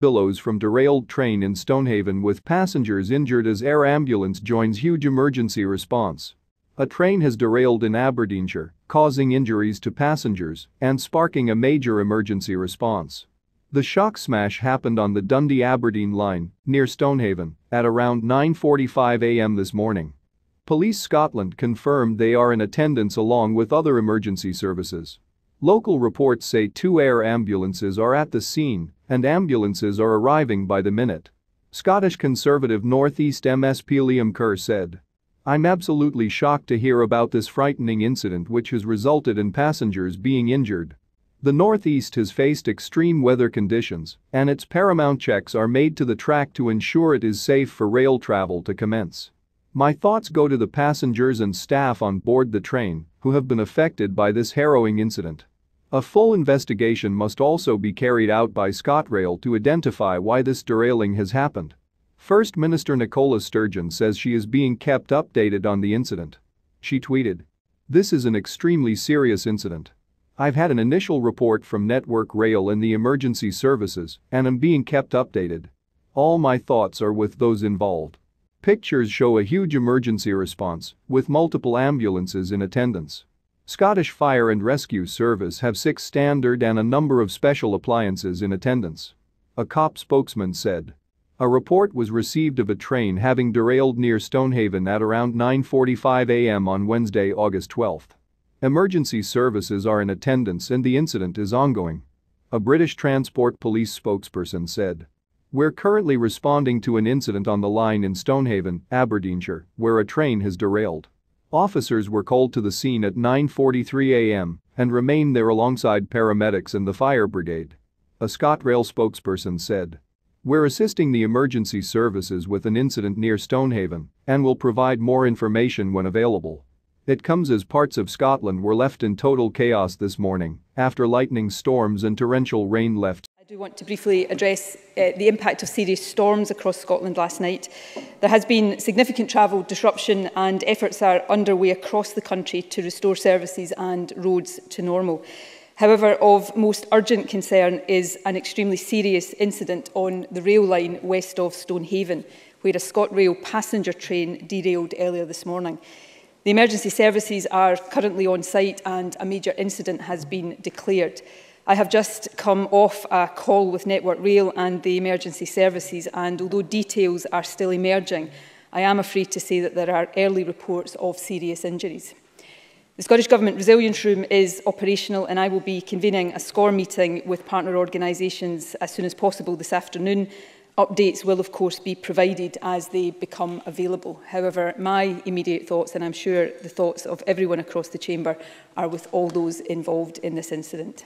billows from derailed train in Stonehaven with passengers injured as air ambulance joins huge emergency response. A train has derailed in Aberdeenshire, causing injuries to passengers and sparking a major emergency response. The shock smash happened on the Dundee-Aberdeen line near Stonehaven at around 9.45 am this morning. Police Scotland confirmed they are in attendance along with other emergency services. Local reports say two air ambulances are at the scene and ambulances are arriving by the minute. Scottish Conservative Northeast MSP Liam Kerr said. I'm absolutely shocked to hear about this frightening incident which has resulted in passengers being injured. The Northeast has faced extreme weather conditions, and its paramount checks are made to the track to ensure it is safe for rail travel to commence. My thoughts go to the passengers and staff on board the train who have been affected by this harrowing incident. A full investigation must also be carried out by ScotRail to identify why this derailing has happened. First Minister Nicola Sturgeon says she is being kept updated on the incident. She tweeted, This is an extremely serious incident. I've had an initial report from Network Rail and the emergency services and am being kept updated. All my thoughts are with those involved. Pictures show a huge emergency response with multiple ambulances in attendance. Scottish Fire and Rescue Service have six standard and a number of special appliances in attendance. A COP spokesman said. A report was received of a train having derailed near Stonehaven at around 9.45 a.m. on Wednesday, August 12. Emergency services are in attendance and the incident is ongoing. A British Transport Police spokesperson said. We're currently responding to an incident on the line in Stonehaven, Aberdeenshire, where a train has derailed. Officers were called to the scene at 9.43 a.m. and remained there alongside paramedics and the fire brigade. A ScotRail spokesperson said. We're assisting the emergency services with an incident near Stonehaven and will provide more information when available. It comes as parts of Scotland were left in total chaos this morning after lightning storms and torrential rain left want to briefly address uh, the impact of serious storms across Scotland last night. There has been significant travel disruption and efforts are underway across the country to restore services and roads to normal. However, of most urgent concern is an extremely serious incident on the rail line west of Stonehaven, where a ScotRail passenger train derailed earlier this morning. The emergency services are currently on site and a major incident has been declared. I have just come off a call with Network Rail and the emergency services, and although details are still emerging, I am afraid to say that there are early reports of serious injuries. The Scottish Government Resilience Room is operational and I will be convening a SCORE meeting with partner organisations as soon as possible this afternoon. Updates will of course be provided as they become available. However, my immediate thoughts, and I'm sure the thoughts of everyone across the Chamber, are with all those involved in this incident.